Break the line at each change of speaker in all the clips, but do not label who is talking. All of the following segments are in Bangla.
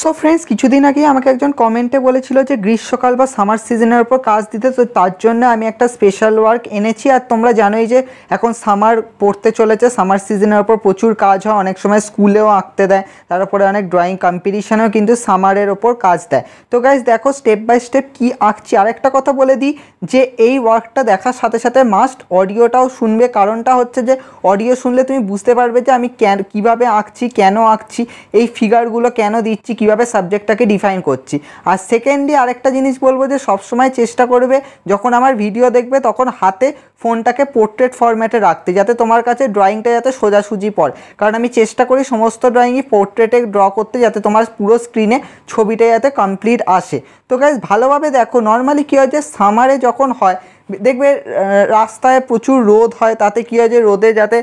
সো ফ্রেন্ডস কিছুদিন আগে আমাকে একজন কমেন্টে বলেছিল যে গ্রীষ্মকাল বা সামার সিজনের ওপর কাজ দিতে তো তার জন্য আমি একটা স্পেশাল ওয়ার্ক এনেছি আর তোমরা জানোই যে এখন সামার পড়তে চলেছে সামার সিজনের ওপর প্রচুর কাজ হয় অনেক সময় স্কুলেও আঁকতে দেয় তারপরে অনেক ড্রয়িং কম্পিটিশানেও কিন্তু সামারের ওপর কাজ দেয় তো গাইজ দেখো স্টেপ বাই স্টেপ কী আঁকছি আরেকটা কথা বলে দিই যে এই ওয়ার্কটা দেখার সাথে সাথে মাস্ট অডিওটাও শুনবে কারণটা হচ্ছে যে অডিও শুনলে তুমি বুঝতে পারবে যে আমি কেন কীভাবে আঁকছি কেন আঁকছি এই ফিগারগুলো কেন দিচ্ছি কিভাবে সাবজেক্টটাকে ডিফাইন করছি আর সেকেন্ডলি আরেকটা জিনিস বলবো যে সবসময় চেষ্টা করবে যখন আমার ভিডিও দেখবে তখন হাতে ফোনটাকে পোর্ট্রেট ফরম্যাটে রাখতে যাতে তোমার কাছে ড্রয়িংটা যাতে সোজাসুজি পড় কারণ আমি চেষ্টা করি সমস্ত ড্রয়িংই পোর্ট্রেটে ড্র করতে যাতে তোমার পুরো স্ক্রিনে ছবিটা যাতে কমপ্লিট আসে তো গাইজ ভালোভাবে দেখো নর্মালি কী হয় যে সামারে যখন হয় দেখবে রাস্তায় প্রচুর রোদ হয় তাতে কী হয় যে রোদে যাতে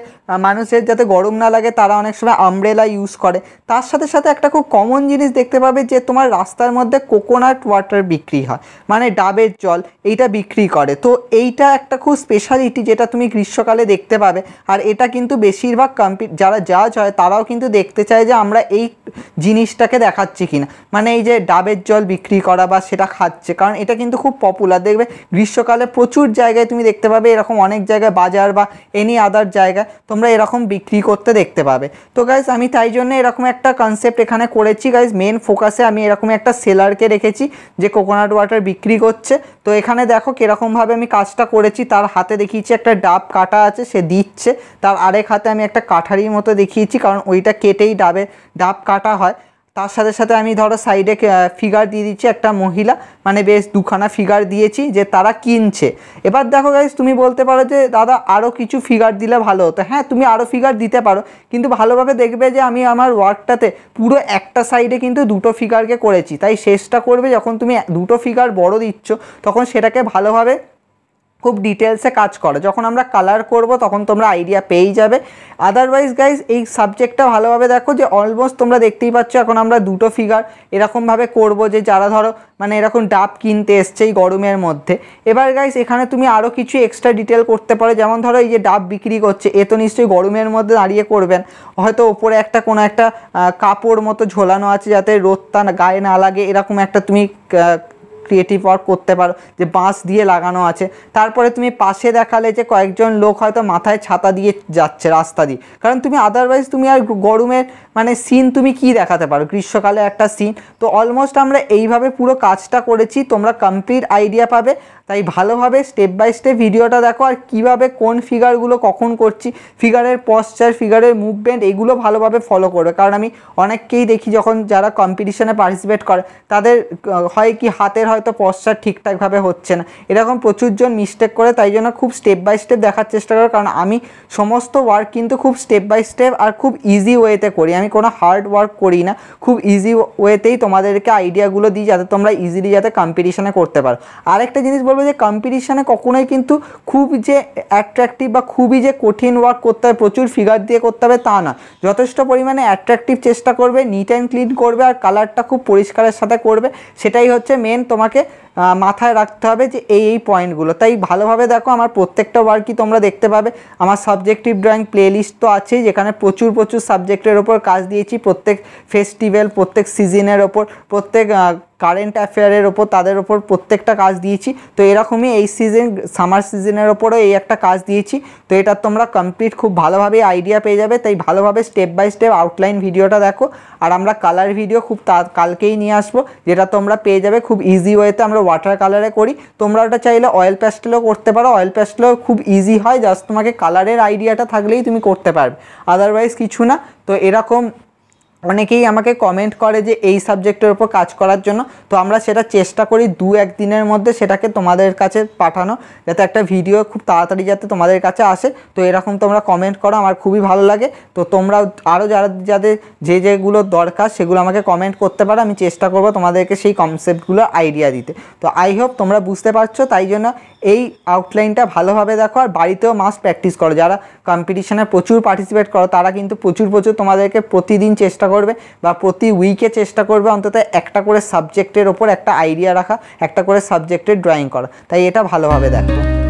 মানুষের যাতে গরম না লাগে তারা অনেক সময় আমব্রেলা ইউজ করে তার সাথে সাথে একটা খুব কমন জিনিস দেখতে পাবে যে তোমার রাস্তার মধ্যে কোকোনাট ওয়াটার বিক্রি হয় মানে ডাবের জল এইটা বিক্রি করে তো এইটা একটা খুব স্পেশালিটি যেটা তুমি গ্রীষ্মকালে দেখতে পাবে আর এটা কিন্তু বেশিরভাগ কম্পি যারা জাজ হয় তারাও কিন্তু দেখতে চায় যে আমরা এই জিনিসটাকে দেখাচ্ছি কি না মানে এই যে ডাবের জল বিক্রি করা বা সেটা খাচ্ছে কারণ এটা কিন্তু খুব পপুলার দেখবে গ্রীষ্মকালে প্রচুর প্রচুর জায়গায় তুমি দেখতে পাবে এরকম অনেক জায়গায় বাজার বা এনি আদার জায়গায় তোমরা এরকম বিক্রি করতে দেখতে পাবে তো গাইজ আমি তাই জন্য এরকম একটা কনসেপ্ট এখানে করেছি গাইজ মেন ফোকাসে আমি এরকম একটা সেলারকে রেখেছি যে কোকোনাট ওয়াটার বিক্রি করছে তো এখানে দেখো কীরকমভাবে আমি কাজটা করেছি তার হাতে দেখিয়েছি একটা ডাব কাটা আছে সে দিচ্ছে তার আরেক হাতে আমি একটা কাঠারির মতো দেখিয়েছি কারণ ওইটা কেটেই ডাবে ডাব কাটা হয় তার সাথে সাথে আমি ধরো সাইডে ফিগার দিয়ে দিচ্ছি একটা মহিলা মানে বেশ দুখানা ফিগার দিয়েছি যে তারা কিনছে এবার দেখো গাইজ তুমি বলতে পারো যে দাদা আরও কিছু ফিগার দিলে ভালো হতো হ্যাঁ তুমি আরও ফিগার দিতে পারো কিন্তু ভালোভাবে দেখবে যে আমি আমার ওয়ার্কটাতে পুরো একটা সাইডে কিন্তু দুটো ফিগারকে করেছি তাই শেষটা করবে যখন তুমি দুটো ফিগার বড় দিচ্ছ তখন সেটাকে ভালোভাবে খুব ডিটেলসে কাজ করো যখন আমরা কালার করব তখন তোমরা আইডিয়া পেয়েই যাবে আদারওয়াইজ গাইজ এই সাবজেক্টটা ভালোভাবে দেখো যে অলমোস্ট তোমরা দেখতেই পাচ্ছ এখন আমরা দুটো ফিগার এরকমভাবে করব যে যারা ধরো মানে এরকম ডাব কিনতে এসছে এই গরমের মধ্যে এবার গাইজ এখানে তুমি আরও কিছু এক্সট্রা ডিটেল করতে পারো যেমন ধরো এই যে ডাব বিক্রি করছে এ তো নিশ্চয়ই গরমের মধ্যে দাঁড়িয়ে করবেন হয়তো ওপরে একটা কোনো একটা কাপড় মতো ঝোলানো আছে যাতে রোদটা গায়ে না লাগে এরকম একটা তুমি ক্রিয়েটিভ ওয়ার্ক করতে পারো যে বাঁশ দিয়ে লাগানো আছে তারপরে তুমি পাশে দেখালে যে কয়েকজন লোক হয়তো মাথায় ছাতা দিয়ে যাচ্ছে রাস্তা দিয়ে কারণ তুমি আদারওয়াইজ তুমি আর গরমের মানে সিন তুমি কি দেখাতে পারো গ্রীষ্মকালে একটা সিন তো অলমোস্ট আমরা এইভাবে পুরো কাজটা করেছি তোমরা কমপ্লিট আইডিয়া পাবে তাই ভালোভাবে স্টেপ বাই স্টেপ ভিডিওটা দেখো আর কিভাবে কোন ফিগারগুলো কখন করছি ফিগারের পশ্চার ফিগারের মুভমেন্ট এগুলো ভালোভাবে ফলো করবে কারণ আমি অনেককেই দেখি যখন যারা কম্পিটিশনে পার্টিসিপেট করে তাদের হয় কি হাতের হয় হয়তো পশ্চার ঠিকঠাকভাবে হচ্ছে না এরকম প্রচুরজন মিস্টেক করে তাই জন্য খুব স্টেপ বাই স্টেপ দেখার চেষ্টা করো কারণ আমি সমস্ত ওয়ার্ক কিন্তু খুব স্টেপ বাই স্টেপ আর খুব ইজি ওয়েতে করি আমি কোনো হার্ড ওয়ার্ক করি না খুব ইজি ওয়েতেই তোমাদেরকে আইডিয়াগুলো দিই যাতে তোমরা ইজিলি যাতে কম্পিটিশানে করতে পারো আরেকটা জিনিস বলবো যে কম্পিটিশানে কখনোই কিন্তু খুব যে অ্যাট্রাকটিভ বা খুবই যে কঠিন ওয়ার্ক করতে হবে প্রচুর ফিগার দিয়ে করতে হবে তা না যথেষ্ট পরিমাণে অ্যাট্রাকটিভ চেষ্টা করবে নিট অ্যান্ড ক্লিন করবে আর কালারটা খুব পরিষ্কারের সাথে করবে সেটাই হচ্ছে মেন তোমার তোমাকে মাথায় রাখতে হবে যে এই এই পয়েন্টগুলো তাই ভালোভাবে দেখো আমার প্রত্যেকটা ওয়ার্কই তোমরা দেখতে পাবে আমার সাবজেক্টিভ ড্রয়িং প্লেলিস্ট তো আছেই যেখানে প্রচুর প্রচুর সাবজেক্টের ওপর কাজ দিয়েছি প্রত্যেক ফেস্টিভ্যাল প্রত্যেক সিজনের ওপর প্রত্যেক কারেন্ট অ্যাফেয়ারের ওপর তাদের ওপর প্রত্যেকটা কাজ দিয়েছি তো এরকমই এই সিজন সামার সিজনের ওপরও এই একটা কাজ দিয়েছি তো এটা তোমরা কমপ্লিট খুব ভালোভাবে আইডিয়া পেয়ে যাবে তাই ভালোভাবে স্টেপ বাই স্টেপ আউটলাইন ভিডিওটা দেখো আর আমরা কালার ভিডিও খুব কালকেই নিয়ে আসবো যেটা তোমরা পেয়ে যাবে খুব ইজি ওয়েতে আমরা ওয়াটার কালারে করি তোমরা ওটা চাইলে অয়েল প্যাস্টেলও করতে পারো অয়েল প্যাস্টেলও খুব ইজি হয় জাস্ট তোমাকে কালারের আইডিয়াটা থাকলেই তুমি করতে পারবে আদারওয়াইজ কিছু না তো এরকম অনেকেই আমাকে কমেন্ট করে যে এই সাবজেক্টের ওপর কাজ করার জন্য তো আমরা সেটা চেষ্টা করি দু একদিনের মধ্যে সেটাকে তোমাদের কাছে পাঠানো যাতে একটা ভিডিও খুব তাড়াতাড়ি যাতে তোমাদের কাছে আসে তো এরকম তোমরা কমেন্ট করো আমার খুবই ভালো লাগে তো তোমরা আরও যারা যাদের যে যেগুলো দরকার সেগুলো আমাকে কমেন্ট করতে পারো আমি চেষ্টা করব তোমাদেরকে সেই কনসেপ্টগুলো আইডিয়া দিতে তো আই হোপ তোমরা বুঝতে পারছো তাই জন্য এই আউটলাইনটা ভালোভাবে দেখো আর বাড়িতেও মাস প্র্যাকটিস করো যারা কম্পিটিশানে প্রচুর পার্টিসিপেট করো তারা কিন্তু প্রচুর প্রচুর তোমাদেরকে প্রতিদিন চেষ্টা করবে বা প্রতি উইকে চেষ্টা করবে অন্তত একটা করে সাবজেক্টের ওপর একটা আইডিয়া রাখা একটা করে সাবজেক্টের ড্রয়িং করা তাই এটা ভালোভাবে দেখো